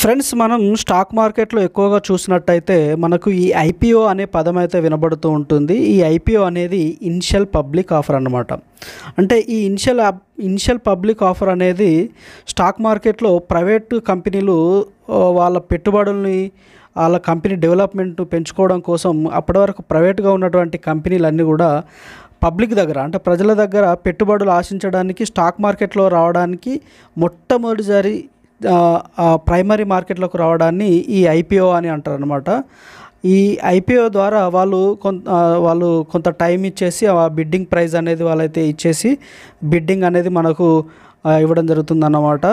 friends మనం stock మార్కెట్లో ఎక్కువగా చూసినట్టయితే మనకు ఈ ఐపీఓ అనే పదం అయితే వినబడుతూ ఉంటుంది ఈ ఐపీఓ అనేది ఇన్షియల్ పబ్లిక్ ఆఫర్ అనమాట అంటే ఈ ఇన్షియల్ ఇన్షియల్ పబ్లిక్ ఆఫర్ అనేది స్టాక్ మార్కెట్లో ప్రైవేట్ కంపెనీలు వాళ్ళ పెట్టుబడుల్ని వాళ్ళ కంపెనీ డెవలప్మెంట్ పెంచుకోవడం కోసం అప్పటి వరకు ప్రైవేట్గా ఉన్నటువంటి కంపెనీలన్నీ కూడా పబ్లిక్ దగ్గర అంటే ప్రజల దగ్గర పెట్టుబడులు ఆశించడానికి స్టాక్ మార్కెట్లో రావడానికి మొట్టమొదటిసారి ప్రైమరీ మార్కెట్లోకి రావడాన్ని ఈ ఐపీఓ అని అంటారు అనమాట ఈ ఐపీఓ ద్వారా వాళ్ళు కొంత వాళ్ళు కొంత టైం ఇచ్చేసి ఆ బిడ్డింగ్ ప్రైజ్ అనేది వాళ్ళైతే ఇచ్చేసి బిడ్డింగ్ అనేది మనకు ఇవ్వడం జరుగుతుంది అన్నమాట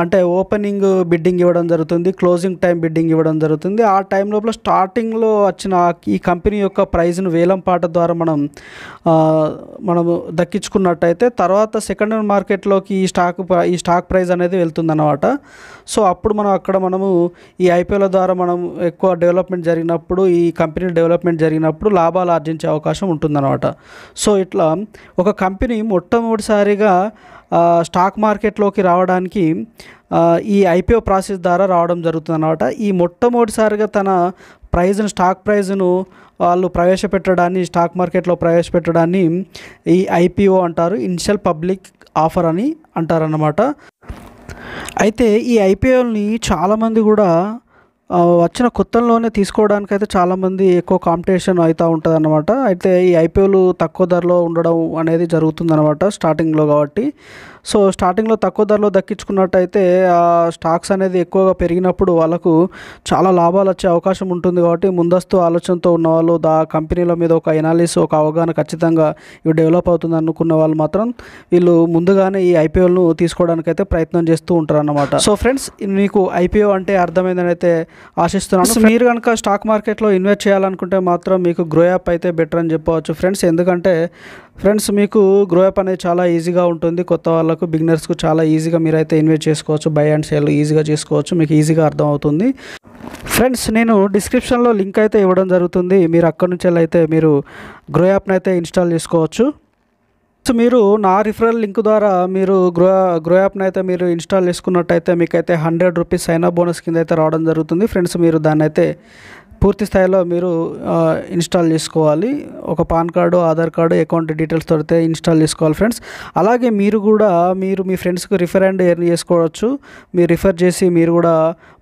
అంటే ఓపెనింగ్ బిడ్డింగ్ ఇవ్వడం జరుగుతుంది క్లోజింగ్ టైం బిడ్డింగ్ ఇవ్వడం జరుగుతుంది ఆ టైం లోపల స్టార్టింగ్లో వచ్చిన ఈ కంపెనీ యొక్క ప్రైజ్ను వేలం పాట ద్వారా మనం మనము దక్కించుకున్నట్టయితే తర్వాత సెకండ్ హ్యాండ్ మార్కెట్లోకి ఈ స్టాక్ ఈ స్టాక్ ప్రైజ్ అనేది వెళ్తుందన్నమాట సో అప్పుడు మనం అక్కడ మనము ఈ ఐపీఎల్ ద్వారా మనం ఎక్కువ డెవలప్మెంట్ జరిగినప్పుడు ఈ కంపెనీ డెవలప్మెంట్ జరిగినప్పుడు లాభాలు ఆర్జించే అవకాశం ఉంటుందన్నమాట సో ఇట్లా ఒక కంపెనీ మొట్టమొదటిసారిగా స్టాక్ మార్కెట్లోకి రావడానికి ఈ ఐపీఓ ప్రాసెస్ ద్వారా రావడం జరుగుతుంది అన్నమాట ఈ మొట్టమొదటిసారిగా తన ప్రైజ్ను స్టాక్ ప్రైజ్ను వాళ్ళు ప్రవేశపెట్టడాన్ని స్టాక్ మార్కెట్లో ప్రవేశపెట్టడాన్ని ఈ ఐపీఓ అంటారు ఇనిషియల్ పబ్లిక్ ఆఫర్ అని అంటారన్నమాట అయితే ఈ ఐపీఓని చాలామంది కూడా వచ్చిన కొత్తలోనే తీసుకోవడానికి అయితే చాలామంది ఎక్కువ కాంపిటీషన్ అవుతూ ఉంటుంది అనమాట అయితే ఈ ఐపీఎల్ తక్కువ ధరలో ఉండడం అనేది జరుగుతుంది అనమాట స్టార్టింగ్లో కాబట్టి సో స్టార్టింగ్లో తక్కువ ధరలో దక్కించుకున్నట్టయితే ఆ స్టాక్స్ అనేది ఎక్కువగా పెరిగినప్పుడు వాళ్ళకు చాలా లాభాలు వచ్చే అవకాశం ఉంటుంది కాబట్టి ముందస్తు ఆలోచనతో ఉన్న వాళ్ళు దా కంపెనీల మీద ఒక ఎనాలిసిస్ ఒక అవగాహన ఖచ్చితంగా ఇవి డెవలప్ అవుతుంది అనుకున్న వాళ్ళు మాత్రం వీళ్ళు ముందుగానే ఈ ఐపీఎల్ను తీసుకోవడానికైతే ప్రయత్నం చేస్తూ ఉంటారు అన్నమాట సో ఫ్రెండ్స్ మీకు ఐపీఓ అంటే అర్థమైందని అయితే ఆశిస్తున్నాను మీరు కనుక స్టాక్ మార్కెట్లో ఇన్వెస్ట్ చేయాలనుకుంటే మాత్రం మీకు గ్రో యాప్ అయితే బెటర్ అని చెప్పవచ్చు ఫ్రెండ్స్ ఎందుకంటే ఫ్రెండ్స్ మీకు గ్రో యాప్ అనేది చాలా ఈజీగా ఉంటుంది కొత్త వాళ్ళు వాళ్ళకు బిగినర్స్కు చాలా ఈజీగా మీరు అయితే ఇన్వెస్ట్ చేసుకోవచ్చు బై అండ్ సేల్ ఈజీగా చేసుకోవచ్చు మీకు ఈజీగా అర్థమవుతుంది ఫ్రెండ్స్ నేను డిస్క్రిప్షన్లో లింక్ అయితే ఇవ్వడం జరుగుతుంది మీరు అక్కడి నుంచి అయితే మీరు గ్రో యాప్ని అయితే ఇన్స్టాల్ చేసుకోవచ్చు సో మీరు నా రిఫరల్ లింక్ ద్వారా మీరు గ్రో గ్రో యాప్ని అయితే మీరు ఇన్స్టాల్ చేసుకున్నట్టయితే మీకైతే హండ్రెడ్ రూపీస్ అయినా బోనస్ కింద అయితే రావడం జరుగుతుంది ఫ్రెండ్స్ మీరు దాన్ని అయితే పూర్తి స్థాయిలో మీరు ఇన్స్టాల్ చేసుకోవాలి ఒక PAN card Aadhaar card account details దొరికితే ఇన్స్టాల్ చేసుకోవాలి ఫ్రెండ్స్ అలాగే మీరు కూడా మీరు మీ ఫ్రెండ్స్కి రిఫర్ అండ్ ఎర్న్ చేసుకోవచ్చు మీరు రిఫర్ చేసి మీరు కూడా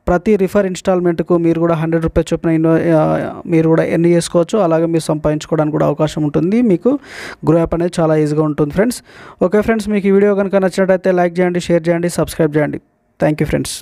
ప్రతి రిఫర్ ఇన్స్టాల్మెంట్కు మీరు కూడా హండ్రెడ్ రూపీస్ చొప్పున ఇన్వో మీరు కూడా ఎన్ని చేసుకోవచ్చు అలాగే మీరు సంపాదించుకోవడానికి కూడా అవకాశం ఉంటుంది మీకు గ్రో యాప్ అనేది చాలా ఈజీగా ఉంటుంది ఫ్రెండ్స్ ఓకే ఫ్రెండ్స్ మీకు ఈ వీడియో కనుక నచ్చినట్టయితే లైక్ చేయండి షేర్ చేయండి సబ్స్క్రైబ్ చేయండి థ్యాంక్ యూ ఫ్రెండ్స్